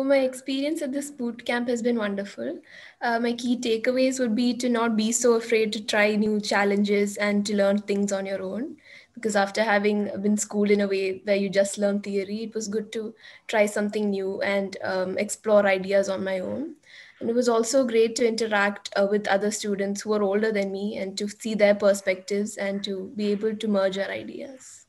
My experience at this boot camp has been wonderful. Uh, my key takeaways would be to not be so afraid to try new challenges and to learn things on your own. Because after having been schooled in a way where you just learn theory, it was good to try something new and um, explore ideas on my own. And it was also great to interact uh, with other students who are older than me and to see their perspectives and to be able to merge our ideas.